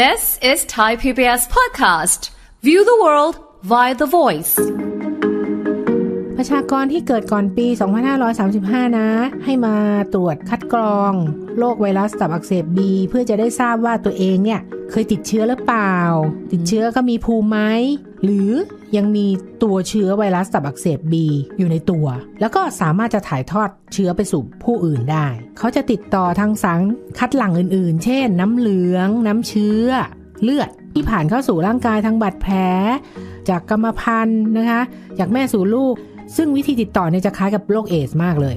This is Thai PBS podcast. View the world via the voice. ประชากรที่เกิดก่อนปี 2535 นะ ให้มาตรวจคัดกรองโรคไวรัสตับอักเสบบี เพื่อจะได้ทราบว่าตัวเองเนี่ยเคยติดเชื้อหรือเปล่า ติดเชื้อก็มีภูมิไหมหรือยังมีตัวเชื้อไวรัสตับอักเสบบีอยู่ในตัว แล้วก็สามารถจะถ่ายทอดเชื้อไปสู่ผู้อื่นได้ เขาจะติดต่อทางสังคัดหลั่งอื่นๆ เช่นน้ำเหลือง น้ำเชื้อ เลือดที่ผ่านเข้าสู่ร่างกายทางบาดแผลจากกรรมพันธุ์นะคะจากแม่สู่ลูก ซึ่งวิธีติดต่อเนี่ยจะคล้ายกับโรคเอดส์มากเลย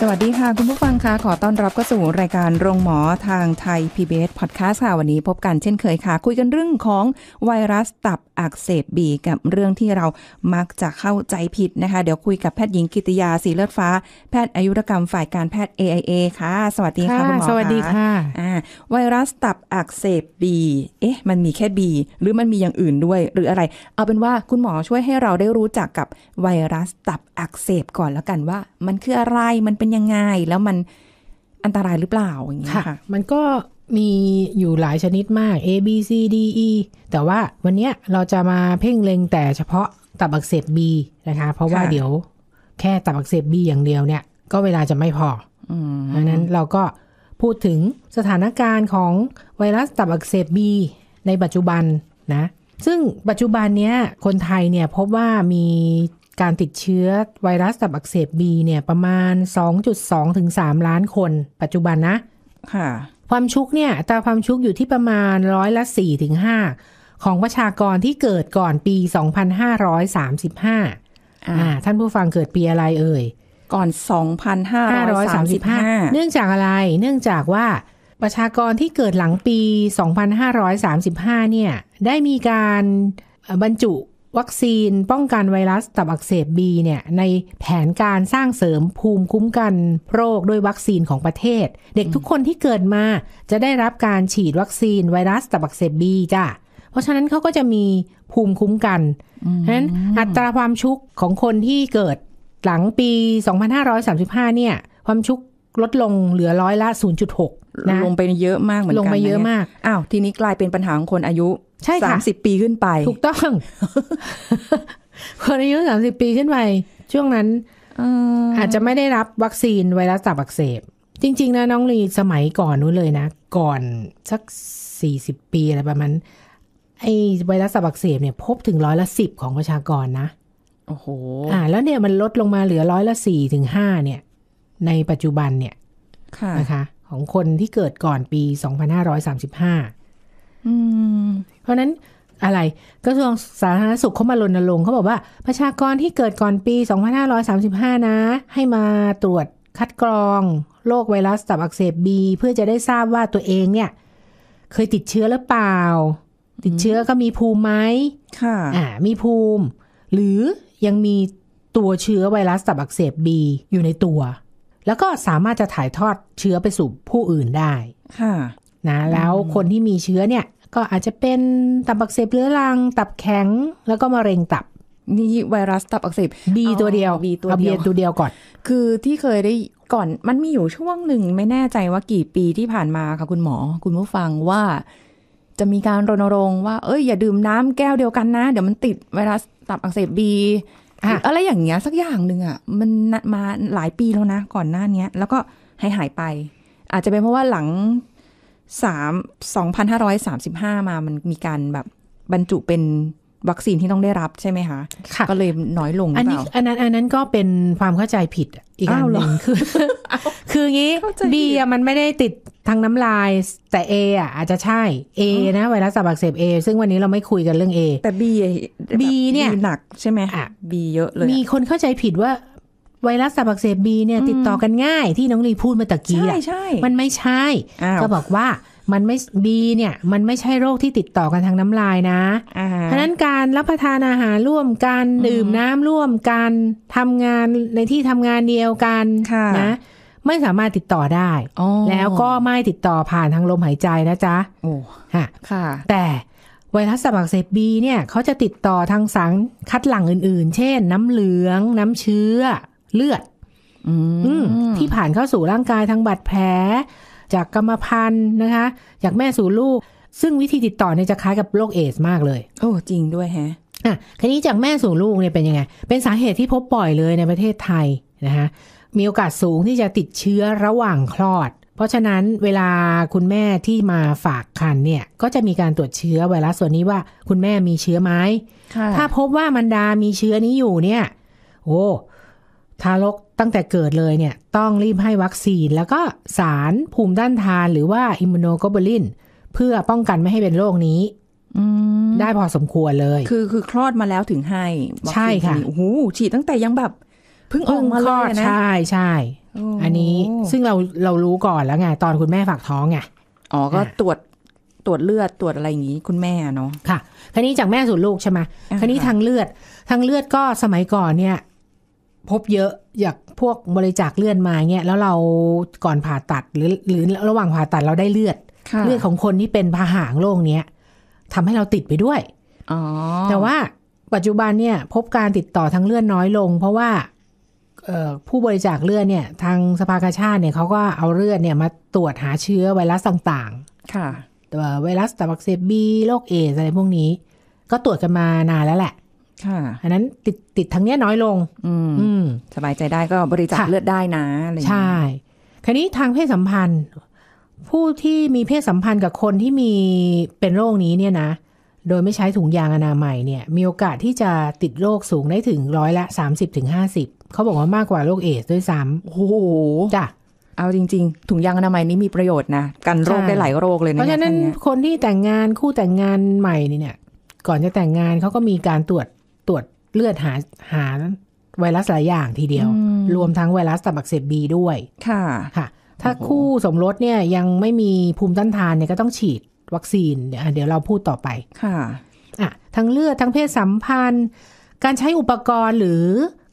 สวัสดีค่ะ คุณผู้ฟังคะขอต้อนรับเข้าสู่ รายการโรงหมอทางไทย PBS Podcast ค่ะวันนี้ พบกันเช่นเคยค่ะ คุยกันเรื่องของไวรัสตับอักเสบบี กับเรื่องที่เรามักจะเข้าใจผิดนะคะ เดี๋ยวคุยกับ แพทย์หญิงกิติยาสีเลือดฟ้า แพทย์อายุรกรรมฝ่ายการแพทย์ AIA ค่ะ สวัสดีค่ะ คุณหมอสวัสดีค่ะะไวรัสตับอักเสบบีเอ๊ะมันมีแค่บีหรือมันมีอย่างอื่นด้วยหรืออะไร เอาเป็นว่าคุณหมอช่วยให้เราได้รู้จักกับไวรัสตับอักเสบก่อนแล้วกันว่า มันคืออะไรมันเป็นเป็นยังไงแล้วมันอันตรายหรือเปล่าอย่างเงี้ยค่ะมันก็มีอยู่หลายชนิดมาก A B C D E แต่ว่าวันนี้เราจะมาเพ่งเล็งแต่เฉพาะตับอักเสบ B นะคะ เพราะว่าเดี๋ยวแค่ตับอักเสบ B อย่างเดียวเนี่ยก็เวลาจะไม่พอดังนั้นเราก็พูดถึงสถานการณ์ของไวรัสตับอักเสบ B ในปัจจุบันนะซึ่งปัจจุบันเนี้ยคนไทยเนี่ยพบว่ามีการติดเชื้อไวรัสตับอักเสบบีเนี่ยประมาณ 2.2ถึง3ล้านคนปัจจุบันนะ ค่ะ ความชุกเนี่ยตาความชุกอยู่ที่ประมาณร้อยละ4ถึง5ของประชากรที่เกิดก่อนปี 2535อ่าท่านผู้ฟังเกิดปีอะไรเอ่ย ก่อน 2,535 เนื่องจากอะไร เนื่องจากว่าประชากรที่เกิดหลังปี 2,535 เนี่ย ได้มีการบรรจุวัคซีนป้องกันไวรัสตับอักเสบบีเนี่ยในแผนการสร้างเสริมภูมิคุ้มกันโรคด้วยวัคซีนของประเทศ เด็กทุกคนที่เกิดมาจะได้รับการฉีดวัคซีน ไวรัสตับอักเสบบีจ้ะเพราะฉะนั้นเขาก็จะมีภูมิคุ้มกันฉะนั้นอัตราความชุกของคนที่เกิดหลังปี 2535เนี่ยความชุกลดลงเหลือร้อยละ 0.6นะลงไปเยอะมากเหมือนกันลงไปเยอะมากอ้าว ทีนี้กลายเป็นปัญหาของคนอายุ ใช่สามสิบปีขึ้นไป ถูกต้อง คนอายุสามสิบปีขึ้นไป ช่วงนั้นอาจจะไม่ได้รับวัคซีน ไวรัสตับอักเสบ จริง ๆ นะน้องลีสมัยก่อนนู้นเลยนะ ก่อนสักสี่สิบปีอะไรประมาณไอไวรัสตับอักเสบเนี่ย พบถึงร้อยละสิบของประชากรนะ โอ้โหอ่า แล้วเนี่ยมันลดลงมาเหลือร้อยละสี่ถึงห้าเนี่ย ในปัจจุบันเนี่ยนะคะของคนที่เกิดก่อนปี 2535เพราะนั้นอะไรกระทรวงสาธารณสุขเขามารณรงค์เขาบอกว่าประชากรที่เกิดก่อนปี 2535 นะ ให้มาตรวจคัดกรองโรคไวรัสตับอักเสบบีเพื่อจะได้ทราบว่าตัวเองเนี่ย เคยติดเชื้อหรือเปล่า ติดเชื้อก็มีภูมิไหมค่ะอ่ามีภูมิ หรือยังมีตัวเชื้อไวรัสตับอักเสบบีอยู่ในตัวแล้วก็สามารถจะถ่ายทอดเชื้อไปสู่ผู้อื่นได้ ค่ะ นะ แล้วคนที่มีเชื้อเนี่ยก็อาจจะเป็นตับอักเสบเรื้อรัง ตับแข็ง แล้วก็มะเร็งตับ นี่ไวรัสตับอักเสบบีตัวเดียว บีตัวเดียวตัวเดียวก่อน คือที่เคยได้ก่อน มันมีอยู่ช่วงหนึ่งไม่แน่ใจว่ากี่ปีที่ผ่านมาค่ะคุณหมอคุณผู้ฟังว่า จะมีการรณรงค์ว่า เอ้ย อย่าดื่มน้ำแก้วเดียวกันนะ เดี๋ยวมันติดไวรัสตับอักเสบบีอะไรอย่างเงี้ยสักอย่างหนึ่งอ่ะมันมาหลายปีแล้วนะ ก่อนหน้าเนี้ยแล้วก็หายหายไป อาจจะเป็นเพราะว่าหลังสามสองพันห้าร้อยสามสิบห้ามามันมีการแบบบรรจุเป็นวัคซีนที่ต้องได้รับใช่ไหมคะคะก็เลยน้อยลงอันนี้อันนั้นอันนั้นก็เป็นความเข้าใจผิดอีกอันหนึ่งคือ คืองี้บีมันไม่ได้ติดทางน้ำลาย แต่เอ่ะอาจจะใช่เอนะไวรัสตับอักเสบเอซึ่งวันนี้เราไม่คุยกันเรื่องเอแต่บีบีเนี่ยหนักใช่ไหมคะบีเยอะเลยมีคนเข้าใจผิดว่า ไวรัสตับอักเสบบีเนี่ยติดต่อกันง่ายที่น้องลีพูดมาตะกี้ใช่ใช่มันไม่ใช่ ก็บอกว่ามันไม่บีเนี่ย มันไม่ใช่โรคที่ติดต่อกันทางน้ำลายนะเพราะนั้นการรับประทานอาหารร่วมกันดื่มน้ำร่วมกันทำงานในที่ทำงานเดียวกันนะ ไม่สามารถติดต่อได้ แล้วก็ไม่ติดต่อผ่านทางลมหายใจนะจ๊ะโอ้ค่ะแต่ ไวรัสตับอักเสบบีเนี่ยเขาจะติดต่อทางสังคัดหลั่งอื่นๆ เช่นน้ำเหลือง น้ำเชื้อ เลือดที่ผ่านเข้าสู่ร่างกายทางบาดแผลจากกรรมพันธุ์นะคะ จากแม่สู่ลูก ซึ่งวิธีติดต่อเนี่ยจะคล้ายกับโรคเอสมากเลย โอ้จริงด้วยแฮะอ่ะคันนี้จากแม่สู่ลูกเนี่ยเป็นยังไง เป็นสาเหตุที่พบบ่อยเลยในประเทศไทยนะคะ มีโอกาสสูงที่จะติดเชื้อระหว่างคลอด เพราะฉะนั้นเวลาคุณแม่ที่มาฝากคันเนี่ย ก็จะมีการตรวจเชื้อไวรัสส่วนนี้ว่า คุณแม่มีเชื้อไหมถ้าพบว่ามันดา มีเชื้อนี้อยู่เนี่ย โอ้ทารกตั้งแต่เกิดเลยเนี่ย ต้องรีบให้วัคซีน แล้วก็สารภูมิด้านทาน หรือว่า อิมมูโนโกลบูลิน เพื่อป้องกันไม่ให้เป็นโรคนี้ได้พอสมควรเลย คือคือคลอดมาแล้วถึงให้ ใช่ค่ะโอ้โหฉีดตั้งแต่ยังแบบเพิ่งออกมาเลยนะใช่ใช่อันนี้ซึ่งเราเรารู้ก่อนแล้วไง ตอนคุณแม่ฝากท้องไงอ๋อ ก็ตรวจตรวจเลือดตรวจอะไรอย่างนี้คุณแม่เนาะค่ะคันนี้จากแม่สู่ลูกใช่ไหมคันนี้ทางเลือดทางเลือดก็สมัยก่อนเนี่ยพบเยอะอยากพวกบริจาคเลือดมาเนี่ยแล้วเราก่อนผ่าตัดหรือหรือระหว่างผ่าตัดเราได้เลือดเลือดของคนที่เป็นพาหางโรคเนี้ยทำให้เราติดไปด้วยอแต่ว่าปัจจุบันเนี่ยพบการติดต่อทางเลือดน้อยลง เพราะว่า ผู้บริจาคเลือดเนี่ย ทางสภากาชาติเนี่ยเขาก็เอาเลือดเนี่ยมาตรวจหาเชื้อไวรัสต่างๆ ค่ะไวรัสตับอักเสบบีโรคเอสอะไรพวกนี้ ก็ตรวจกันมานานแล้วแหละค่ะอันนั้นติดติดทางเนี้ยน้อยลง อืม สบายใจได้ก็บริจาคเลือดได้นะอะไรใช่ คราวนี้ทางเพศสัมพันธ์ ผู้ที่มีเพศสัมพันธ์กับคนที่มีเป็นโรคนี้เนี่ยนะ โดยไม่ใช้ถุงยางอนามัยเนี่ย มีโอกาสที่จะติดโรคสูงได้ถึงร้อยละสามสิบถึงห้าสิบ เขาบอกว่ามากกว่าโรคเอสด้วยซ้ำโอ้โห จ้ะ เอาจริงๆ ถุงยางอนามัยนี้มีประโยชน์นะ กันโรคได้หลายโรคเลยนะเพราะฉะนั้น คนที่แต่งงานคู่แต่งงานใหม่นี่เนี่ย ก่อนจะแต่งงานเขาก็มีการตรวจตรวจเลือดหาหาไวรัสหลายอย่างทีเดียว รวมทั้งไวรัสตับอักเสบบีด้วยค่ะค่ะ ถ้าคู่สมรสเนี่ย ยังไม่มีภูมิต้านทานเนี่ยก็ต้องฉีดวัคซีนเดี๋ยวเราพูดต่อไปค่ะอ่ะ ทั้งเลือดทั้งเพศสัมพันธ์ การใช้อุปกรณ์หรือ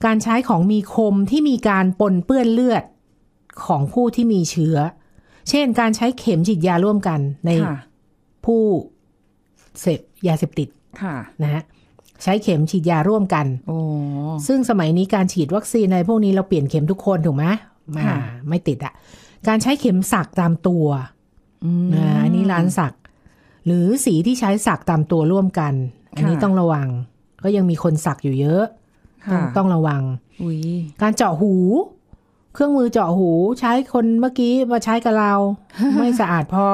การใช้ของมีคมที่มีการปนเปื้อนเลือดของผู้ที่มีเชื้อ เช่นการใช้เข็มฉีดยาร่วมกันในผู้เสพยาเสพติดค่ะ นะฮะใช้เข็มฉีดยาร่วมกันซึ่งสมัยนี้ การฉีดวัคซีนในพวกนี้เราเปลี่ยนเข็มทุกคนถูกไหมมาไม่ติดอะการใช้เข็มสักตามตัวอันนี้ร้านสัก หรือสีที่ใช้สักตามตัวร่วมกัน อันนี้ต้องระวัง ก็ยังมีคนสักอยู่เยอะ ต้องระวังการเจาะหูเครื่องมือเจาะหูใช้คนเมื่อกี้มาใช้กับเราไม่สะอาดพอ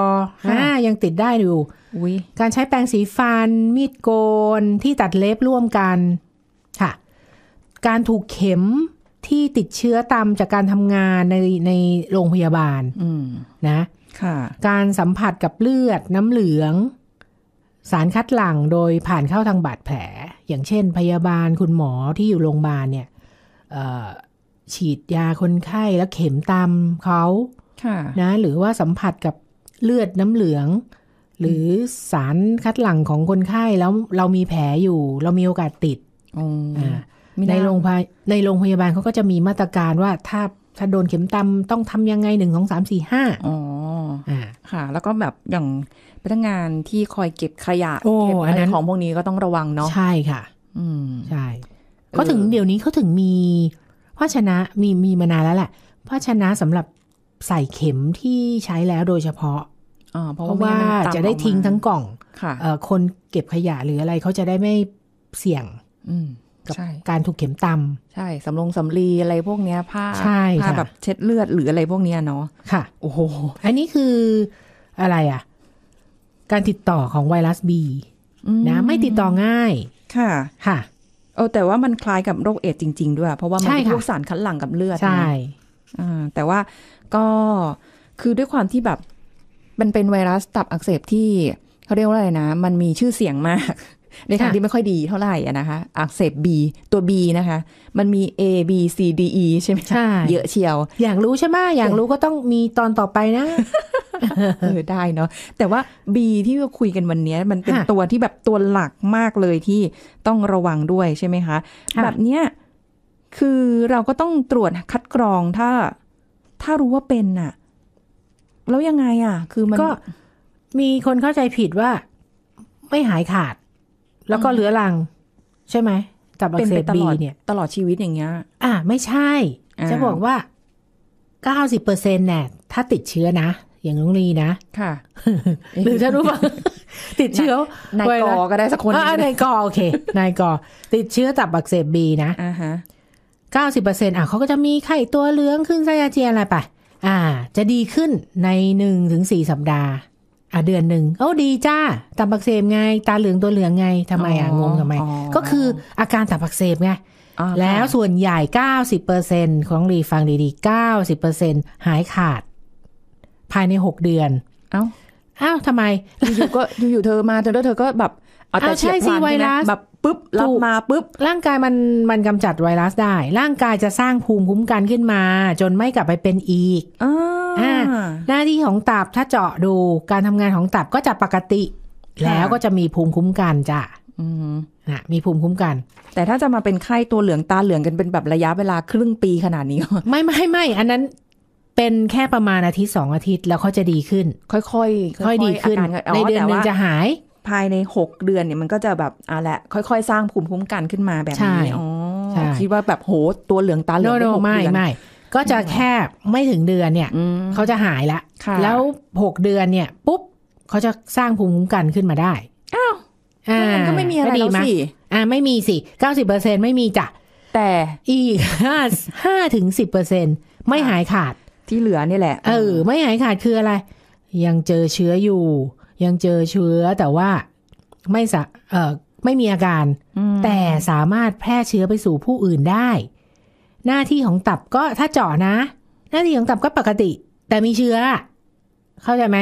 อ่ายังติดได้อยู่การใช้แปรงสีฟัน มีดโกนที่ตัดเล็บร่วมกัน ค่ะ การถูกเข็มที่ติดเชื้อตามจากการทำงานในในโรงพยาบาลนะการสัมผัสกับเลือดน้ำเหลือง สารคัดหลั่งโดยผ่านเข้าทางบาดแผล อย่างเช่นพยาบาลคุณหมอที่อยู่โรงพยาบาลเนี่ยฉีดยาคนไข้แล้วเข็มตามเขาะนะ หรือว่าสัมผัสกับเลือดน้ำเหลือง หรือสารคัดหลั่งของคนไข้ แล้วเรามีแผลอยู่ เรามีโอกาสติดในโรงพยาบาลในโรงพยาบาลเขาก็จะมีมาตรการว่า ถ้า ถ้าโดนเข็มตำต้องทำยังไงหนึ่งสองสามสี่ห้าอ๋ออค่ะ แล้วก็แบบอย่างพนักงานที่คอยเก็บขยะเก็บอะไรของพวกนี้ก็ต้องระวังเนาะ ใช่ค่ะ อืม ใช่เขาถึงเดี๋ยวนี้เขาถึงมีภาชนะมีมีมานานแล้วแหละภาชนะสำหรับใส่เข็มที่ใช้แล้วโดยเฉพาะเพราะว่าจะได้ทิ้งทั้งกล่องคนเก็บขยะหรืออะไรเขาจะได้ไม่เสี่ยงกับการถูกเข็มตำใช่สำลงสำลีอะไรพวกเนี้ยผ้าผ้าแบบเช็ดเลือดหรืออะไรพวกเนี้ยเนาะค่ะโอ้โหอันนี้คืออะไรอ่ะ การติดต่อของไวรัสบีนะ ไม่ติดต่อง่าย ค่ะ ค่ะเออแต่ว่ามันคล้ายกับโรคเอดจริง ๆ ด้วย เพราะว่ามันนพวกสารคัดหลั่งกับเลือดใช่แต่ว่าก็คือด้วยความที่แบบมันเป็นไวรัสตับอักเสบที่เขาเรียกว่าอะไรนะ มันมีชื่อเสียงมากในทางที่ไม่ค่อยดีเท่าไหร่นะคะอักเสบ B ตัว B นะคะ มันมี A B C D E ใช่ไหมใช่เยอะเชียว อยากรู้ใช่ไหมอยากรู้ก็ต้องมีตอนต่อไปนะเออได้เนาะแต่ว่า B ที่เราคุยกัน วันนี้มันเป็นตัวที่แบบตัวหลักมากเลยที่ต้องระวังด้วยใช่ไหมคะ แบบเนี้ยคือเราก็ต้องตรวจคัดกรองถ้าถ้ารู้ว่าเป็นน่ะ แล้วยังไงอ่ะ คือมันก็มีคนเข้าใจผิดว่า ไม่หายขาดแล้วก็เรื้อรัง ใช่ไหมตับอักเสบบีเนี่ยตลอดชีวิตอย่างเงี้ยอ่า ไม่ใช่ จะบอกว่าเก้าสิบเปอร์เซ็นต์เนี่ยถ้าติดเชื้อนะ อย่างลุงลีนะ ค่ะหรือถ้ารู้ว่าติดเชื้อนายกอก็ได้สักคนนายกอโอเคนายกอติดเชื้อตับอักเสบบีนะอ่าฮะเก้าสิบเปอร์เซ็นต์อ่ะเขาก็จะมีไข้ตัวเหลืองขึ้นไส้อาเจียนอะไรไปอ่า จะดีขึ้นในหนึ่งถึงสี่สัปดาห์เดือนหนึ่ง เอ้าดีจ้าตับอักเสบไง ตาเหลืองตัวเหลืองไงทำไมอ่ะงงทำไม ก็คืออาการตับอักเสบไง แล้วส่วนใหญ่เเเก้าสิบปอร์ซ็นของรีฟังดีๆ็นหายขาด ภายในหกเดือน เอ้า เอ้าทำไม อยู่ๆก็อยู่ๆเธอมาเธอแล้วเธอก็แบบเอาแต่เฉียบพลันใ่ไแบบปุ๊บรับมาปุ๊บร่างกายมันมันกำจัดไวรัสได้ ร่างกายจะสร้างภูมิคุ้มกันขึ้นมา จนไม่กลับไปเป็นอีกอ่าหน้าที่ของตับถ้าเจาะดูการทำงานของตับก็จะปกติ แล้วก็จะมีภูมิคุ้มกันจ้ะนะมีภูมิคุ้มกัน แต่ถ้าจะมาเป็นไข้ตัวเหลืองตาเหลือง กันเป็นแบบระยะเวลาครึ่งปีขนาดนี้ ไม่ไม่ไม่อันนั้นเป็นแค่ประมาณอาทิตย์สองอาทิตย์แล้วเขาจะดีขึ้น ค่อยๆค่อยดีขึ้นในเดือนหนึ่งจะหายภายใน 6 เดือนเนี่ยมันก็จะแบบอ่ะแหละ ค่อย ๆ สร้างภูมิคุ้มกันขึ้นมาแบบนี้อ๋อคิดว่าแบบโหตัวเหลืองตาเหลืองไม่ไม่ก็จะแค่ไม่ถึงเดือนเนี่ย เขาจะหายละแล้วหกเดือนเนี่ยปุ๊บเขาจะสร้างภูมิคุ้มกันขึ้นมาได้อ้าวอ่าก็ไม่มีอะไรแล้วสิอ่าไม่มีสิเก้าสิบเปอร์เซ็นไม่มีจ้ะแต่อีกห้าห้าถึงสิบเปอร์เซ็นไม่หายขาดที่เหลือนี่แหละ เออ ไม่หายขาดคืออะไร ยังเจอเชื้ออยู่ยังเจอเชื้อแต่ว่าไม่สะเออไม่มีอาการ แต่สามารถแพร่เชื้อไปสู่ผู้อื่นได้ หน้าที่ของตับก็ถ้าเจาะนะ หน้าที่ของตับก็ปกติ แต่มีเชื้อ เข้าใจไหม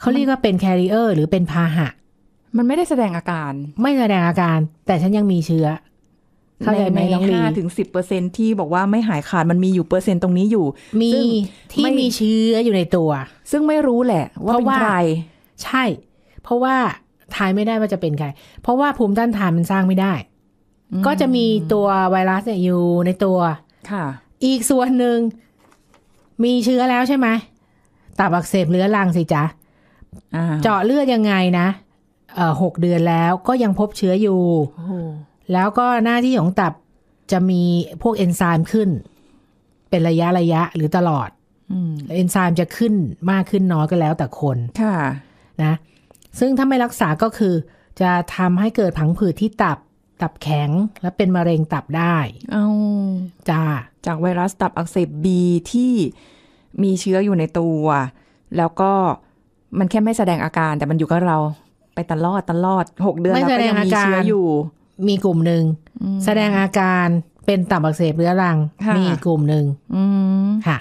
เขาเรียกว่าเป็นแคริเออร์ หรือเป็นพาหะ มันไม่ได้แสดงอาการ ไม่แสดงอาการ แต่ฉันยังมีเชื้อเข้าใจไหมน้องลีถึงสิบเปอร์เซ็นที่บอกว่าไม่หายขาดมันมีอยู่เปอร์เซ็นต์ตรงนี้อยู่มีที่มีเชื้ออยู่ในตัว ซึ่งไม่รู้แหละ ว่าเป็นใครใช่ เพราะว่าทายไม่ได้ว่าจะเป็นใคร เพราะว่าภูมิต้านทานมันสร้างไม่ได้ ก็จะมีตัวไวรัสเนี่ยอยู่ในตัวค่ะ อีกส่วนหนึ่งมีเชื้อแล้วใช่ไหม ตับอักเสบเรื้อรังสิจ๊ะเจาะเลือดยังไงนะเอ่อหกเดือนแล้วก็ยังพบเชื้ออยู่แล้วก็หน้าที่ของตับจะมีพวกเอนไซม์ขึ้น เป็นระยะระยะหรือตลอดเอนไซม์จะขึ้นมากขึ้นน้อยก็แล้วแต่คนค่ะนะซึ่งถ้าไม่รักษาก็คือ จะทำให้เกิดผังผืดที่ตับตับแข็งและเป็นมะเร็งตับได้เอาจ้าจากไวรัสตับอักเสบบีที่มีเชื้ออยู่ในตัว แล้วก็มันแค่ไม่แสดงอาการแต่มันอยู่กับเราไปตลอดตลอดหกเดือนแล้วก็ยังมีเชื้ออยู่มีกลุ่มหนึ่งแสดงอาการเป็นตับอักเสบเรื้อรังมีกลุ่มหนึ่งค่ะ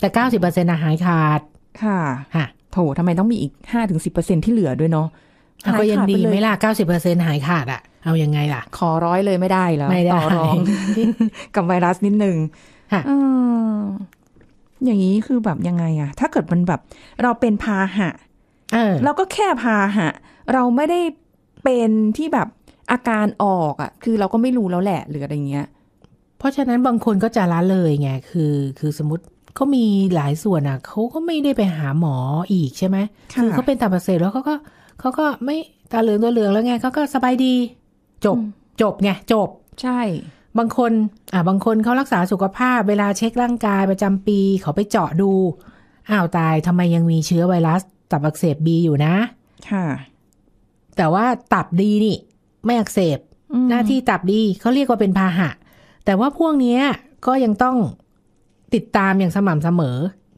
แต่เก้าสิบเปอร์เซ็นต์หายขาดค่ะค่ะโถทำไมต้องมีอีกห้าถึงสิบเปอร์เซ็นที่เหลือด้วยเนาะ ก็ยังดีไม่ล่ะเก้าสิบเปอร์เซ็นหายขาดอะเอายังไงล่ะ ขอร้อยเลยไม่ได้แล้วต่อรองกับไวรัสนิดนึงค่ะอย่างนี้คือแบบยังไงอะ ถ้าเกิดมันแบบเราเป็นพาหะ เราก็แค่พาหะ เราไม่ได้เป็นที่แบบอาการออกอะ คือเราก็ไม่รู้แล้วแหละหรืออะไรเงี้ย เพราะฉะนั้นบางคนก็จะละเลยไง คือคือสมมติก็มีหลายส่วนอ่ะ เขาก็ ไม่ได้ไปหาหมออีกใช่ไหมคือเขาเป็นตาอักเสบ แล้วเขาก็ เขาก็ ไม่ ตา เหลือง ตัว เหลือง แล้ว ไงเขาก็ สบาย ดี จบ จบ ไง จบ ใช่ บางคน อ่าบางคน เขารักษาสุขภาพเวลาเช็ค ร่างกาย ประจำปี เขาไปเจาะ ดู อ้าวตายทำไมยังมีเชื้อไวรัส ตับอักเสบบีอยู่ นะ ค่ะ แต่ว่าตับดี นี่ ไม่อักเสบ หน้าที่ ตับ ดีเขาเรียกว่า เป็นพาหะ แต่ว่า พวก เนี้ย ก็ ยัง ต้องติดตามอย่างสม่ำเสมอ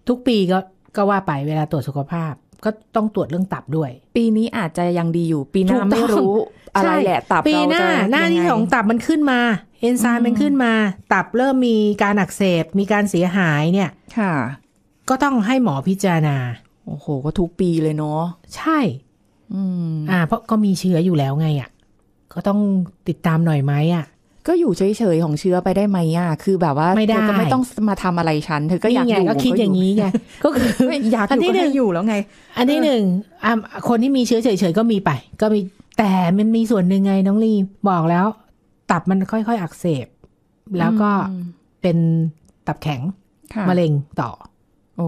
ทุกปีก็ก็ว่าไปเวลาตรวจสุขภาพ ก็ต้องตรวจเรื่องตับด้วย ปีนี้อาจจะยังดีอยู่ปีหน้าไม่รู้อะไรแหละตับปีหน้า หน้าที่ของตับมันขึ้นมาเอนไซม์มันขึ้นมา ตับเริ่มมีการอักเสบ มีการเสียหายเนี่ย ค่ะ ก็ต้องให้หมอพิจารณา โอ้โห ก็ทุกปีเลยเนาะใช่ อืม อ่า เพราะก็มีเชื้ออยู่แล้วไงอ่ะก็ต้องติดตามหน่อยไหมอ่ะก็อยู่เฉยๆของเชื้อไปได้ไหมอ่ะคือ แบบว่าเธอไก็ไม่ต้องมาทำอะไรฉันเธอก็อยากอยู่ก็คิดอย่างนี้ไงก็คือ อยากอยู่ก็ไอยู่แล้วไง อันที่หนึ่งคนที่มีเชื้อเฉยๆก็มีไป ก็มีแต่มันมีส่วนหนึ่งไงน้องลีบอกแล้ว ตับมันค่อยๆอักเสบ แล้วก็เป็นตับแข็งมะเร็งต่อ โอ้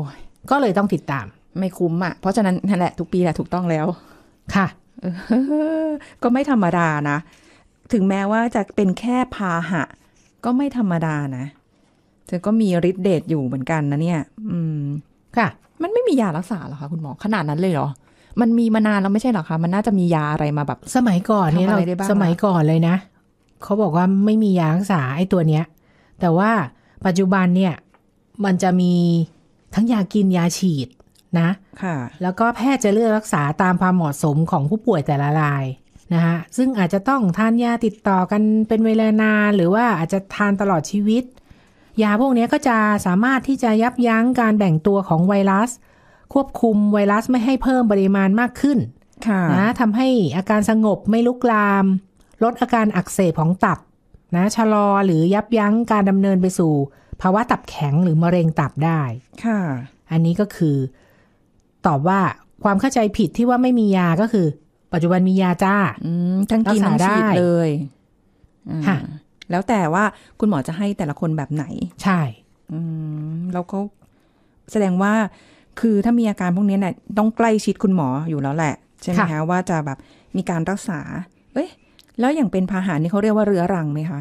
ก็เลยต้องติดตามไม่คุ้มอ่ะเพราะฉะนั้นนั่นแหละทุกปีแหละถูกต้องแล้ว ค่ะก็ไม่ธรรมดานะถึงแม้ว่าจะเป็นแค่พาหะ ก็ไม่ธรรมดานะเธอก็มีฤทธิ์เดชอยู่เหมือนกันนะเนี่ย อืม ค่ะ มันไม่มียารักษาหรอคะคุณหมอขนาดนั้นเลยเหรอ มันมีมานานแล้วไม่ใช่หรอคะมันน่าจะมียาอะไรมาแบบ สมัยก่อนนี่เราสมัยก่อนเลยนะ เขาบอกว่าไม่มียารักษาไอ้ตัวเนี้ย แต่ว่าปัจจุบันเนี่ย มันจะมีทั้งยากินยาฉีดนะ ค่ะ แล้วก็แพทย์จะเลือกรักษาตามความเหมาะสมของผู้ป่วยแต่ละรายนะคะซึ่งอาจจะต้องทานยาติดต่อกันเป็นเวลานาน หรือว่าอาจจะทานตลอดชีวิต ยาพวกนี้ก็จะสามารถที่จะยับยั้งการแบ่งตัวของไวรัส ควบคุมไวรัสไม่ให้เพิ่มปริมาณมากขึ้นนะทำให้อาการสงบไม่ลุกลาม ลดอาการอักเสบของตับ นะ ชะลอหรือยับยั้งการดำเนินไปสู่ ภาวะตับแข็งหรือมะเร็งตับได้ค่ะอันนี้ก็คือ ตอบว่าความเข้าใจผิดที่ว่าไม่มียาก็คือปัจจุบันมียาจ้าทั้งกินทั้งฉีดเลยค่ะแล้วแต่ว่าคุณหมอจะให้แต่ละคนแบบไหน ใช่แล้วก็แสดงว่าคือถ้ามีอาการพวกนี้เนี่ยต้องใกล้ชิดคุณหมออยู่แล้วแหละ ใช่ไหมคะว่าจะแบบมีการรักษาเอ้ยแล้วอย่างเป็นพาหานี่เขาเรียกว่าเรื้อรังไหมคะ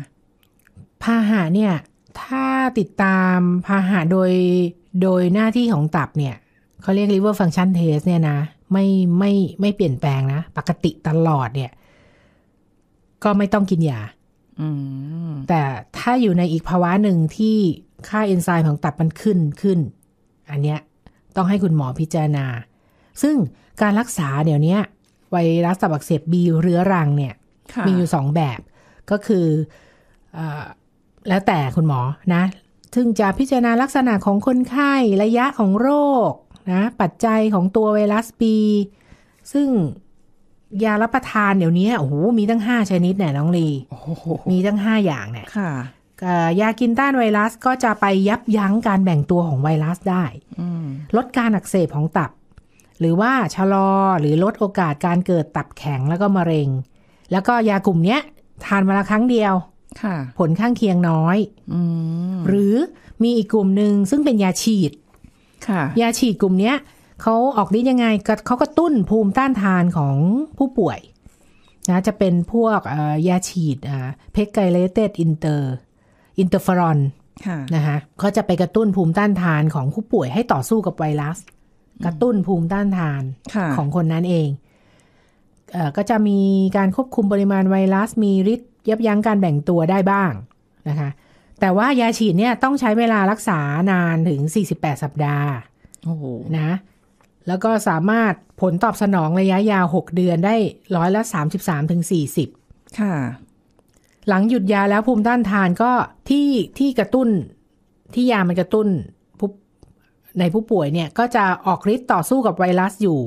พาหะเนี่ย ถ้าติดตามพาหะโดยโดยหน้าที่ของตับเนี่ยเขาเรียก liver function test เนี่ยนะไม่ไม่ไม่เปลี่ยนแปลงนะ ปกติตลอดเนี่ย ก็ไม่ต้องกินยาแต่ถ้าอยู่ในอีกภาวะหนึ่งที่ค่าเอนไซม์ของตับมันขึ้นขึ้น อันเนี้ย ต้องให้คุณหมอพิจารณา ซึ่งการรักษาเดี๋ยวนี้ไวรัสตับอักเสบบีเรื้อรังเนี่ย มีอยู่สองแบบ ก็คืออแล้วแต่คุณหมอนะ ซึ่งจะพิจารณาลักษณะของคนไข้ ระยะของโรคนะปัจจัยของตัวไวรัสปีซึ่งยารับประทานเดี๋ยวนี้โอ้โหมีตั้งห้าชนิดเนี่ยน้องลี มีตั้งห้าอย่างเนี่ยค่ะยากินต้านไวรัสก็จะไปยับยั้งการแบ่งตัวของไวรัสได้ ลดการอักเสบของตับ หรือว่าชะลอหรือลดโอกาสการเกิดตับแข็งแล้วก็มะเร็ง แล้วก็ยากลุ่มนี้ทานมาละครั้งเดียวผลข้างเคียงน้อย หรือมีอีกกลุ่มหนึ่งซึ่งเป็นยาฉีดยาฉีดกลุ่มเนี้ยเขาออกฤทธิ์ยังไงเขากระตุ้นภูมิต้านทานของผู้ป่วยนะ จะเป็นพวกยาฉีดเพกไกเลเตตอินเตอร์อินเตอร์ฟรอนนะคะก็จะไปกระตุ้นภูมิต้านทานของผู้ป่วยให้ต่อสู้กับไวรัส กระตุ้นภูมิต้านทาน ของคนนั้นเอง ก็จะมีการควบคุมปริมาณไวรัส มีฤทธิ์ยับยั้งการแบ่งตัวได้บ้างนะคะแต่ว่ายาฉีดเนี่ย ต้องใช้เวลารักษานาน ถึง 48 สัปดาห์นะแล้วก็สามารถผลตอบสนองระยะยาว6เดือนได้ร้อยละ33ถึงิบค่ะ หลังหยุดยาแล้วภูมิต้านทานก็ที่ที่กระตุ้น ที่ยามันกระตุ้นในผู้ป่วยเนี่ย ก็จะออกฤทธิ์ต่อสู้กับไวรัสอยู่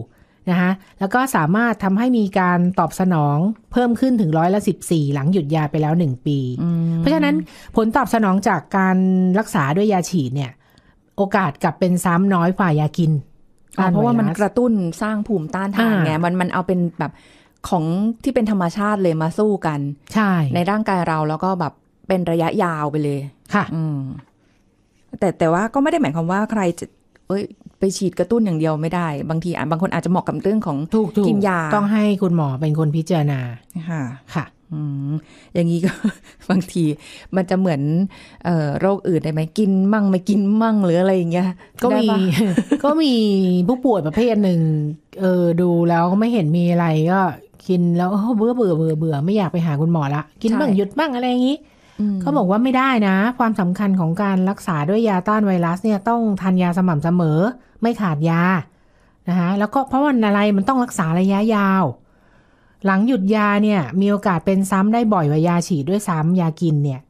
นะคะแล้วก็สามารถทำให้มีการตอบสนองเพิ่มขึ้นถึงร้อยละสสิบี่หลังหยุดยาไปแล้วหนึ่งปี เพราะฉะนั้นผลตอบสนองจากการรักษาด้วยยาฉีดเนี่ย โอกาสกลับเป็นซ้ำน้อยกว่ายากิน เพราะว่ามันกระตุ้นสร้างภูมิต้านทานไงมันมันเอาเป็นแบบของที่เป็นธรรมชาติเลยมาสู้กัน ใช่ ในร่างกายเราแล้วก็แบบเป็นระยะยาวไปเลยค่ะอืมแต่แต่ว่าก็ไม่ได้หมายความว่าใครจะเอ้ยไปฉีดกระตุ้นอย่างเดียวไม่ได้บางทีบางคนอาจจะเหมาะกับเรื่องของกินยาต้องให้คุณหมอเป็นคนพิจารณาค่ะ ค่ะอย่างนี้ก็บางทีมันจะเหมือนโรคอื่นได้ไหมกินมั่งไม่กินมั่งหรืออะไรอย่างเงี้ยก็มี ก็มีผู้ป่วยประเภทหนึ่งเออดูแล้วไม่เห็นมีอะไรก็กินแล้วเบื่อ เบื่อเบื่อเบื่อไม่อยากไปหาคุณหมอละกินบ้างหยุดบ้างอะไรอย่างนี้เขาบอกว่าไม่ได้นะ ความสำคัญของการรักษาด้วยยาต้านไวรัสเนี่ยต้องทานยาสม่ำเสมอ ไม่ขาดยา นะคะ แล้วก็เพราะวันอะไรมันต้องรักษาระยะยาว หลังหยุดยาเนี่ย มีโอกาสเป็นซ้ำได้บ่อยกว่ายาฉีดด้วยซ้ำยากินเนี่ย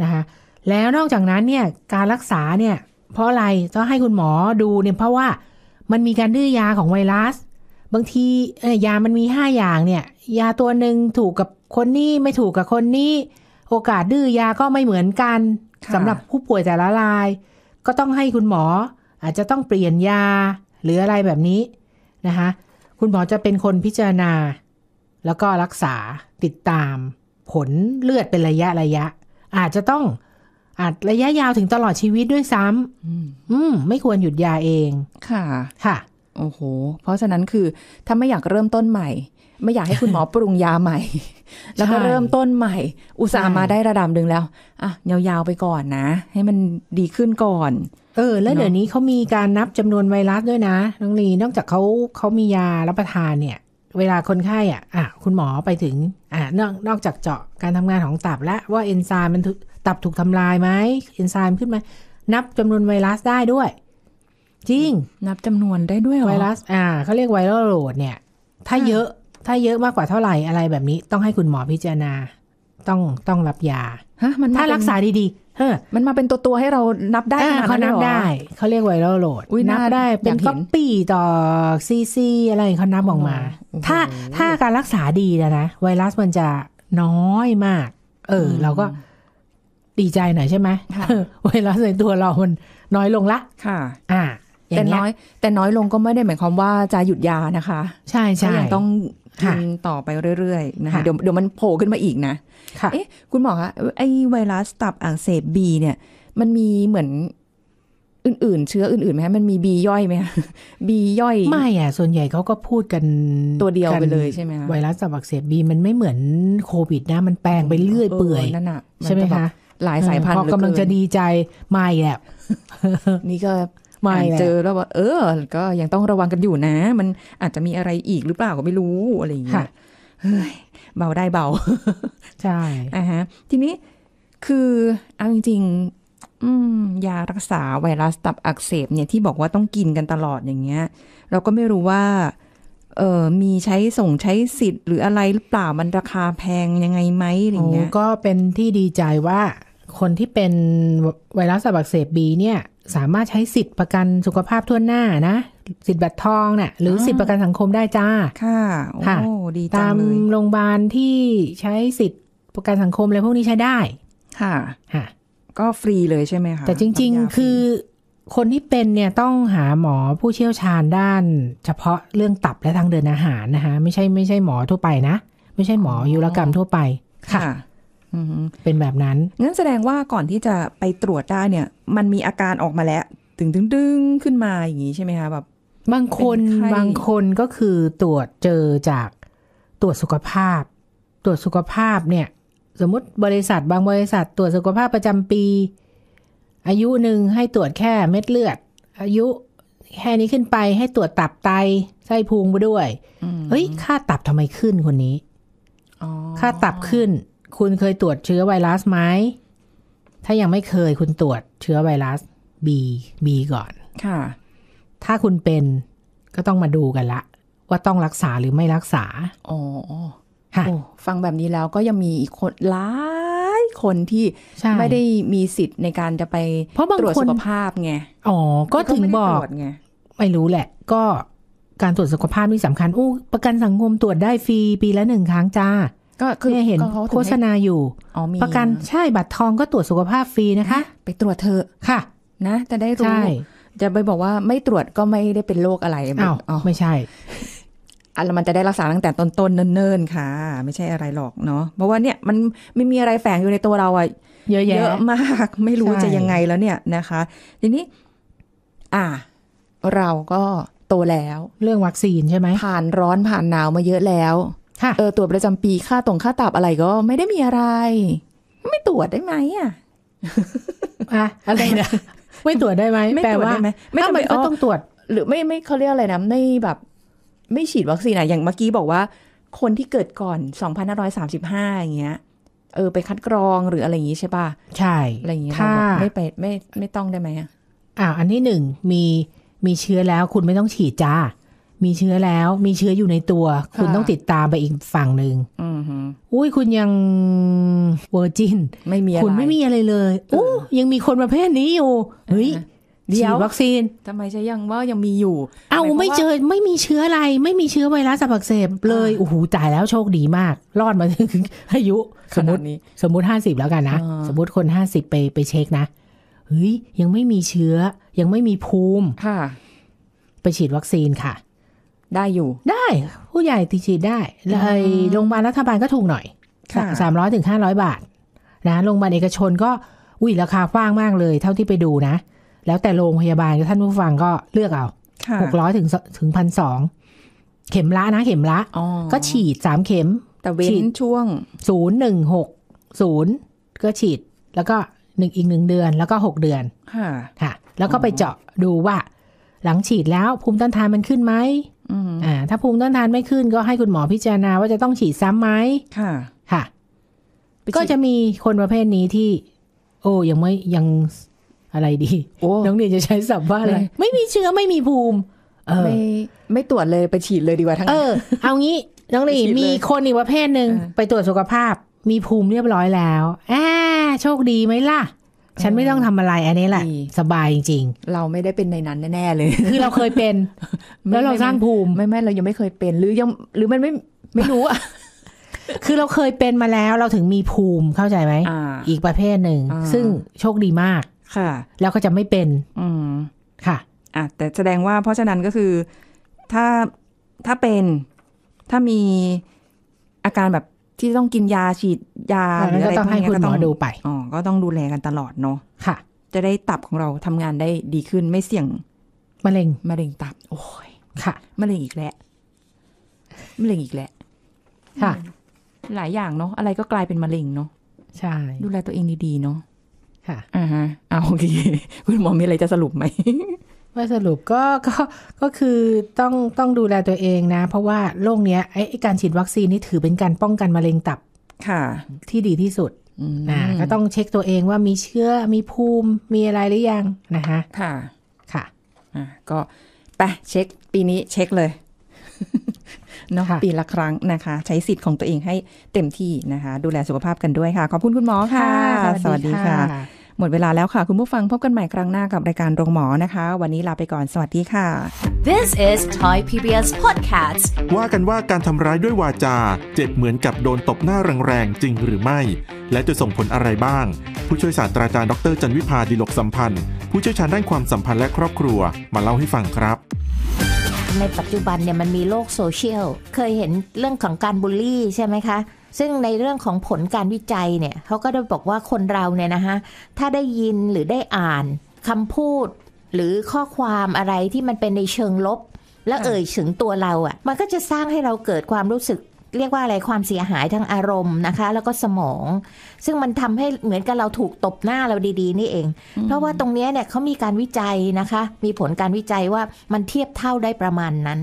นะคะ แล้วนอกจากนั้นเนี่ยการรักษาเนี่ย เพราะอะไรต้องให้คุณหมอดูเนี่ยเพราะว่ามันมีการดื้อยาของไวรัส บางทียามันมีห้าอย่างเนี่ย ยาตัวหนึ่งถูกกับคนนี้ไม่ถูกกับคนนี้โอกาสดื้อยาก็ไม่เหมือนกันสำหรับผู้ป่วยแต่ละราย ก็ต้องให้คุณหมอ อาจจะต้องเปลี่ยนยาหรืออะไรแบบนี้นะคะ คุณหมอจะเป็นคนพิจารณา แล้วก็รักษาติดตามผลเลือดเป็นระยะระยะ อาจจะต้องอาจระยะยาวถึงตลอดชีวิตด้วยซ้ำอืมไม่ควรหยุดยาเองค่ะค่ะโอ้โหเพราะฉะนั้นคือ ถ้าไม่อยากเริ่มต้นใหม่ ไม่อยากให้คุณหมอปรุงยาใหม่แล้วก็เริ่มต้นใหม่ อุตส่าห์มาได้ระดับหนึ่งแล้ว อ่ะยาวๆไปก่อนนะ ให้มันดีขึ้นก่อน เออ แล้วเดี๋ยวนี้เขามีการนับจำนวนไวรัสด้วยนะน้องลี นอกจากเขาเขามียารับประทานเนี่ย เวลาคนไข้อ่ะ อ่ะ คุณหมอไปถึง อ่ะนอกนอกจากเจาะการทำงานของตับและ ว่าเอนไซม์มันตับถูกทำลายไหมเอนไซม์ขึ้นไหมนับจำนวนไวรัสได้ด้วย จริง นับจำนวนได้ด้วยไวรัส อ่า เขาเรียกไวรัลโหลดเนี่ย ถ้าเยอะถ้าเยอะมากกว่าเท่าไหร่อะไรแบบนี้ต้องให้คุณหมอพิจารณาต้องต้องรับยาฮะมันถ้ารักษาดีๆเฮ้มันมาเป็นตัวตัวให้เรานับได้เขานับได้เขาเรียกไวรัลโหลดนับได้ เป็นก๊อปปี้ต่อซีซีอะไรเขานับออกมา ถ้าถ้าการรักษาดีนะนะไวรัสมันจะน้อยมาก เออ เราก็ดีใจหน่อยใช่ไหมไวรัสในตัวเรามันน้อยลงละ ค่ะ อ่าแต่น้อย แต่น้อยลงก็ไม่ได้หมายความว่าจะหยุดยานะคะ ใช่ใช่ต้องกินต่อไปเรื่อยๆ นะคะเดี๋ยวเดี๋ยวมันโผล่ขึ้นมาอีกนะะเอ๊ะคุณหมอคะไอ้ไวรัสตับอักเสบบีเนี่ย มันมีเหมือนอื่นๆ เชื้ออื่นๆไหมมันมีบีย่อยไหมบีย่อย ไม่อ่ะส่วนใหญ่เขาก็พูดกันตัวเดียวไปเลยใช่ไหมคะไวรัสตับอักเสบบีมันไม่เหมือนโควิดนะ มันแปลงไปเรื่อย เปื่อยนั่นอะใช่ไหมคะหลายสายพันธุ์พอกำลังจะดีใจไม่แหละนี่ก็หม่เจอแล้วว่า เออก็ยังต้องระวังกันอยู่นะ มันอาจจะมีอะไรอีกหรือเปล่าก็ไม่รู้อะไรอย่างเงี้ยเฮ้ยเบาได้เบา ใช่อ่ะฮะ ทีนี้คือเอาจริงๆยารักษา ไวรัสตับอักเสบ เนี่ยที่บอกว่าต้องกินกันตลอดอย่างเงี้ย เราก็ไม่รู้ว่าเออมีใช้ส่งใช้สิทธิ์หรืออะไรหรือเปล่ามันราคาแพงยังไงไหมอะไรเงี้ยก็เป็นที่ดีใจว่า คนที่เป็นไวรัสตับอักเสบบีเนี่ยสามารถใช้สิทธิประกันสุขภาพทั่วหน้านะ สิทธิ์บัตรทองนะ่ะหรือสิทธิประกันสังคมได้จ้าค่ะ โอ้ดีจเลย ตามโรงพยาบาลที่ใช้สิทธิประกันสังคมอะไรพวกนี้ใช้ได้ค่ะค่ะก็ฟรีเลยใช่ไหมคะแต่จริง ๆ คือคนที่เป็นเนี่ยต้องหาหมอผู้เชี่ยวชาญด้าน เฉพาะเรื่องตับและทางเดินอาหารนะคะไม่ใช่ไม่ใช่หมอทั่วไปนะ ไม่ใช่หมอยุรกรรมทั่วไปค่ะเป็นแบบนั้น งั้นแสดงว่าก่อนที่จะไปตรวจได้เนี่ย มันมีอาการออกมาแล้ว ถึงดึงดึงขึ้นมาอย่างนี้ใช่ไหมคะแบบ บางคน บางคนก็คือตรวจเจอจากตรวจสุขภาพ ตรวจสุขภาพเนี่ย สมมติบริษัทบางบริษัท ตรวจสุขภาพประจำปี อายุหนึ่งให้ตรวจแค่เม็ดเลือดอายุ แค่นี้ขึ้นไปให้ตรวจตับไตไส้พุงไปด้วยเฮ้ย ค่าตับทำไมขึ้นคนนี้ค่าตับขึ้นคุณเคยตรวจเชื้อไวรัสไหม ถ้ายังไม่เคยคุณตรวจเชื้อไวรัส B B ก่อน ค่ะ ถ้าคุณเป็นก็ต้องมาดูกันละ ว่าต้องรักษาหรือไม่รักษา อ๋อ ค่ะ ฟังแบบนี้แล้วก็ยังมีอีกคนหลายคนที่ไม่ได้มีสิทธิ์ในการจะไป เพราะตรวจสุขภาพไง อ๋อ ก็ถึงบอกไง ไม่รู้แหละ ก็การตรวจสุขภาพนี่สำคัญอู้ประกันสังคมตรวจได้ฟรีปีละหนึ่งครั้งจ้าก็คือเห็นโฆษณาอยู่ประกันใช่บัตรทองก็ตรวจสุขภาพฟรีนะคะ ไปตรวจเธอค่ะ นะ จะได้รู้จะไปบอกว่าไม่ตรวจก็ไม่ได้เป็นโรคอะไรอ้าวไม่ใช่อันมันจะได้รักษาตั้งแต่ต้นๆ เนิ่นๆค่ะ ไม่ใช่อะไรหรอกเนาะเพราะว่าเนี่ยมันไม่มีอะไรแฝงอยู่ในตัวเราอะเยอะแยะมากไม่รู้จะยังไงแล้วเนี่ยนะคะ ทีนี้ อ่า เราก็โตแล้วเรื่องวัคซีนใช่ไหมผ่านร้อนผ่านหนาวมาเยอะแล้วเออตรวจประจำปีค่าตรงค่าตับอะไรก็ไม่ได้มีอะไร ไม่ตรวจได้ไหมอ่ะอะอะไรนะไม่ตรวจได้ไหม ไม่ตรวจได้ไหม ไม่็ต้องตรวจ หรือไม่ไม่เขาเรียกอะไรนะไม่แบบ ไม่ฉีดวัคซีนอะอย่างเมื่อกี้บอกว่า คนที่เกิดก่อน 2535อย่างเงี้ย เออ ไปคัดกรองหรืออะไรอย่างงี้ใช่ป่ะใช่อะไรอย่างงี้ถ้าไม่ไปไม่ไม่ต้องได้ไหมอ่ะอ่าอันที่หนึ่งมีมีเชื้อแล้วคุณไม่ต้องฉีดจ้ามีเชื้อแล้วมีเชื้ออยู่ในตัว คุณต้องติดตามไปอีกฝั่งหนึ่งอุ้ย คุณยังเวอร์จินไม่มีคุณไม่มีอะไรเลยอู้ยังมีคนประเภทนี้อยู่เฮ้ยฉีดวัคซีนทำไมจะยังว่ายังมีอยู่เอาไม่เจอไม่มีเชื้ออะไร ไม่มีเชื้อไวรัสอักเสบเลยโอ้โหตายแล้วโชคดีมาก รอดมาถึง อายุ สมมติสมมติห้าสิบแล้วกันนะ สมมติคนห้าสิบไปไปเช็คนะเฮ้ยยังไม่มีเชื้อ ยังไม่มีภูมิ ค่ะ ไปฉีดวัคซีนค่ะได้อยู่ได้ผู้ใหญ่ติฉีดได้เลยโรงพยาบาลรัฐบาลก็ถูกหน่อยสามร้อยถึงห้าร้อยบาท นะโรงพยาบาลเอกชนก็อุ้ยราคากว้างมากเลยเท่าที่ไปดูนะ แล้วแต่โรงพยาบาลท่านผู้ฟังก็เลือกเอาหกร้อยถึงถึงพันสองเข็มละนะ เข็มละก็ฉีดสามเข็มแต่เว้นช่วงศูนย์หนึ่งหกศูนย์ก็ฉีดแล้วก็หนึ่งอีกหนึ่งเดือนแล้วก็หกเดือนค่ะ แล้วก็ไปเจาะดูว่า หลังฉีดแล้วภูมิต้านทานมันขึ้นไหมอ่าถ้าภูมิต้านทานไม่ขึ้นก็ให้คุณหมอพิจารณาว่าจะต้องฉีดซ้ำไหมค่ะ ค่ะ ก็จะมีคนประเภทนี้ที่ โอ้ยังไม่ยังอะไรดี น้องเนียจะใช้สับว่าอะไรไม่มีเชื้อไม่มีภูมิไม่ไม่ตรวจเลยไปฉีดเลยดีกว่าทั้งเออ เอางี้ น้องลีมีคนอีกประเภทหนึ่งไปตรวจสุขภาพมีภูมิเรียบร้อยแล้วแอบโชคดีไหมล่ะฉันไม่ต้องทำอะไรอันนี้แหละสบายจริงๆเราไม่ได้เป็นในนั้นแน่ ๆ เลย คือเราเคยเป็นแล้วเราสร้างภูมิไม่ไม่เรายังไม่เคยเป็น หรือยังหรือมันไม่ไม่รู้อ่ะคือเราเคยเป็นมาแล้วเราถึงมีภูมิเข้าใจไหมอีกประเภทหนึ่ง ซึ่งโชคดีมากค่ะแล้วก็จะไม่เป็นอืมค่ะอ่ะ แต่แสดงว่าเพราะฉะนั้นก็คือถ้าถ้าเป็นถ้ามีอาการแบบที่ต้องกินยาฉีดยาหรืออะไรพวกนี้ก็ต้องดูไปอ๋อก็ต้องดูแลกันตลอดเนาะค่ะ จะได้ตับของเราทำงานได้ดีขึ้นไม่เสี่ยงมะเร็งมะเร็งตับ โอ้ย ค่ะมะเร็งอีกแล้วมะเร็งอีกแล้วค่ะ หลายอย่างเนาะอะไรก็กลายเป็นมะเร็งเนาะใช่ ดูแลตัวเองดี ๆเนาะค่ะอ่าฮะเอาโอเคคุณหมอมีอะไรจะสรุปไหมว่าสรุปก็ก็ก็คือต้องต้องดูแลตัวเองนะ เพราะว่าโรคเนี้ยไอ้การฉีดวัคซีนนี่ถือเป็นการป้องกันมะเร็งตับค่ะ ที่ดีที่สุดนะก็ต้องเช็คตัวเองว่ามีเชื้อมีภูมิมีอะไรหรือยังนะคะค่ะ ค่ะอ่ะก็ไปเช็คปีนี้ เช็คเลยเนาะปีละครั้งนะคะ ใช้สิทธิ์ของตัวเองให้เต็มที่นะคะดูแลสุขภาพกันด้วยค่ะขอบคุณคุณหมอค่ะ สวัสดีค่ะหมดเวลาแล้วค่ะ คุณผู้ฟังพบกันใหม่ครั้งหน้ากับ รายการโรงหมอนะคะ วันนี้ลาไปก่อนสวัสดีค่ะ This is Thai PBS Podcast ว่ากันว่าการทำร้ายด้วยวาจาเจ็บเหมือนกับโดนตบหน้าแรงๆจริงหรือไม่ และจะส่งผลอะไรบ้าง ผู้ช่วยศาสตราจารย์ดรจันวิพาดีลกสัมพันธ์ผู้เชี่ยวชาญด้านความสัมพันธ์และครอบครัวมาเล่าให้ฟังครับ ในปัจจุบันเนี่ยมันมีโลกโซเชียลเคยเห็นเรื่องของการบูลลี่ ใช่ไหมคะซึ่งในเรื่องของผลการวิจัยเนี่ยเขาก็ได้บอกว่าคนเราเนี่ยนะคะถ้าได้ยินหรือได้อ่านคำพูดหรือข้อความอะไรที่มันเป็นในเชิงลบ แล้วเอ่ยถึงตัวเราอะ่ะมันก็จะสร้างให้เราเกิดความรู้สึก เรียกว่าอะไรความเสียหายทางอารมณ์นะคะ แล้วก็สมอง ซึ่งมันทำให้เหมือนกับเราถูกตบหน้าเราดีๆ นี่เอง เพราะว่าตรงนี้เนี่ยเขามีการวิจัยนะคะ มีผลการวิจัยว่ามันเทียบเท่าได้ประมาณนั้น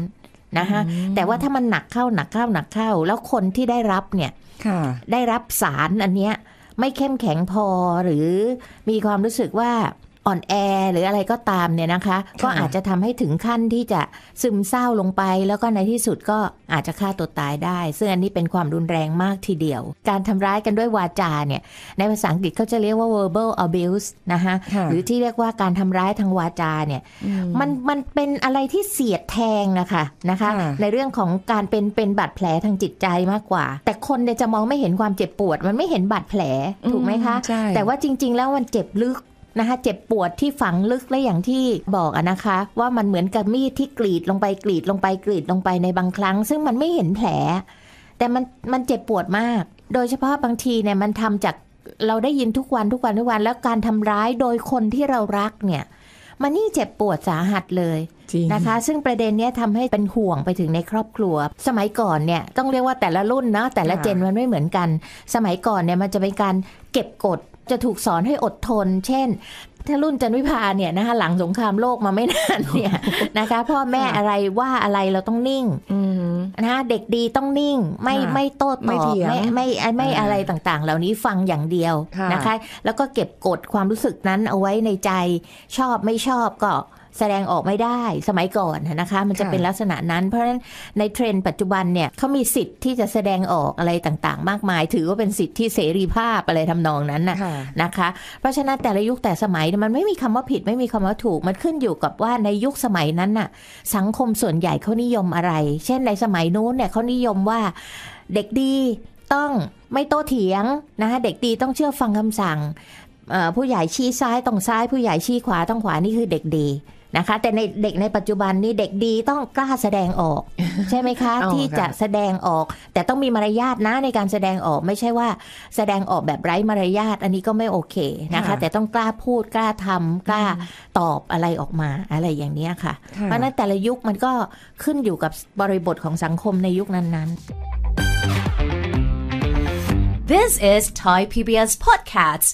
นะคะแต่ว่าถ้ามันหนักเข้า หนักเข้า หนักเข้า แล้วคนที่ได้รับเนี่ยได้รับสารอันเนี้ยไม่เข้มแข็งพอหรือมีความรู้สึกว่าอ่อนแอหรืออะไรก็ตามเนี่ยนะคะก็อาจจะทำให้ถึงขั้นที่จะซึมเศร้าลงไป แล้วก็ในที่สุดก็อาจจะฆ่าตัวตายได้ ซึ่งอันนี้เป็นความรุนแรงมากทีเดียว การทำร้ายกันด้วยวาจา เนี่ย ในภาษาอังกฤษเขาจะเรียกว่า verbal abuse นะคะหรือที่เรียกว่าการทำร้ายทางวาจาเนี่ยมันมันเป็นอะไรที่เสียดแทงนะคะนะคะในเรื่องของการเป็นเป็นบาดแผลทางจิตใจมากกว่า แต่คนเนี่ยจะมองไม่เห็นความเจ็บปวด มันไม่เห็นบาดแผลถูกไหมคะแต่ว่าจริง ๆ แล้วมันเจ็บลึกนะคะเจ็บปวดที่ฝังลึกและอย่างที่บอกอะนะคะว่ามันเหมือนกับมีดที่กรีดลงไปกรีดลงไปกรีดลงไปในบางครั้ง ซึ่งมันไม่เห็นแผล แต่มันมันเจ็บปวดมาก โดยเฉพาะบางทีเนี่ยมันทำจากเราได้ยินทุกวันทุกวันทุกวันแล้วการทำร้ายโดยคนที่เรารักเนี่ยมันนี่เจ็บปวดสาหัสเลยนะคะ ซึ่งประเด็นนี้ททำให้เป็นห่วงไปถึงในครอบครัว สมัยก่อนเนี่ยต้องเรียกว่าแต่ละรุ่นนะแต่ละเจนมันไม่เหมือนกัน สมัยก่อนเนี่ยมันจะเป็นการเก็บกดจะถูกสอนให้อดทน เช่น ถ้ารุ่นจันวิพาเนี่ยนะคะ หลังสงครามโลกมาไม่นานเนี่ยนะคะ พ่อแม่อะไรว่าอะไรเราต้องนิ่งนะคะเด็กดีต้องนิ่งไม่ไม่โต้ตอบไม่ไม่ไม่อะไรต่างๆ เหล่านี้ฟังอย่างเดียวนะคะ แล้วก็เก็บกดความรู้สึกนั้นเอาไว้ในใจชอบไม่ชอบก็แสดงออกไม่ได้สมัยก่อนนะคะมันจะเป็นลักษณะนั้นเพราะฉะนั้นในเทรนด์ปัจจุบันเนี่ยเขามีสิทธิ์ที่จะแสดงออกอะไรต่างๆ มากมายถือว่าเป็นสิทธิ์ที่เสรีภาพอะไรทำนองนั้นนะนะคะเพราะฉะนั้นแต่ละยุคแต่สมัยมันไม่มีคำว่าผิด ไม่มีคำว่าถูกมันขึ้นอยู่กับว่าในยุคสมัยนั้นน่ะสังคมส่วนใหญ่เขานิยมอะไร เช่นในสมัยนู้นเนี่ยเขานิยมว่าเด็กดีต้องไม่โต้เถียงนะคะเด็กดีต้องเชื่อฟังคำสั่งผู้ใหญ่ชี้ซ้ายต้องซ้ายผู้ใหญ่ชี้ขวาต้องขวานี่คือเด็กดีนะคะแต่ในเด็กในปัจจุบันนี่เด็กดีต้องกล้าแสดงออกใช่ไหมคะที่จะแสดงออกแต่ต้องมีมารยาทนะในการแสดงออก ไม่ใช่ว่าแสดงออกแบบไร้มารยาทอันนี้ก็ไม่โอเคนะคะแต่ต้องกล้าพูดกล้าทำ กล้าตอบอะไรออกมาอะไรอย่างนี้ค่ะ เพราะนั้นแต่ละยุคมันก็ขึ้นอยู่กับบริบทของสังคมในยุคนั้นๆ This is Thai PBS Podcast